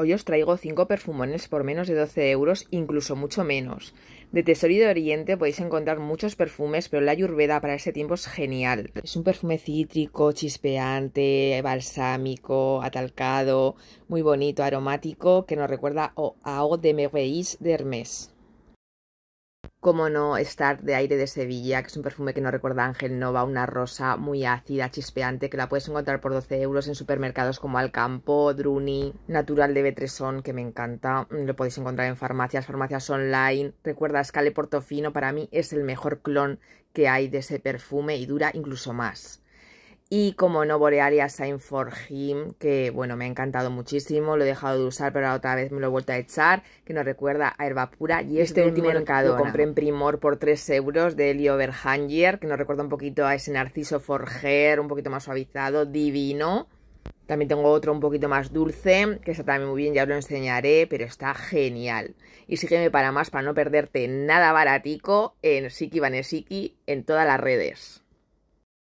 Hoy os traigo cinco perfumones por menos de 12 euros, incluso mucho menos. De Tesorio de Oriente podéis encontrar muchos perfumes, pero la Ayurveda para este tiempo es genial. Es un perfume cítrico, chispeante, balsámico, atalcado, muy bonito, aromático, que nos recuerda a Eau de Merveis de Hermès. Cómo no, estar de Aire de Sevilla, que es un perfume que no recuerda a Ángel Nova, una rosa muy ácida, chispeante, que la puedes encontrar por 12 euros en supermercados como Alcampo, Druni, Natural de Betresón, que me encanta. Mm, lo podéis encontrar en farmacias, farmacias online. Recuerda, Scale Portofino para mí es el mejor clon que hay de ese perfume y dura incluso más. Y como no, Borealia Sign for Him, que bueno, me ha encantado muchísimo, lo he dejado de usar, pero otra vez me lo he vuelto a echar, que nos recuerda a Herba Pura. Y este último lo compré en Primor por 3 euros de Elio Verhanger, que nos recuerda un poquito a ese Narciso Forger, un poquito más suavizado, divino. También tengo otro un poquito más dulce, que está también muy bien, ya os lo enseñaré, pero está genial. Y sígueme para más, para no perderte nada baratico en Siki Vanesiki en todas las redes.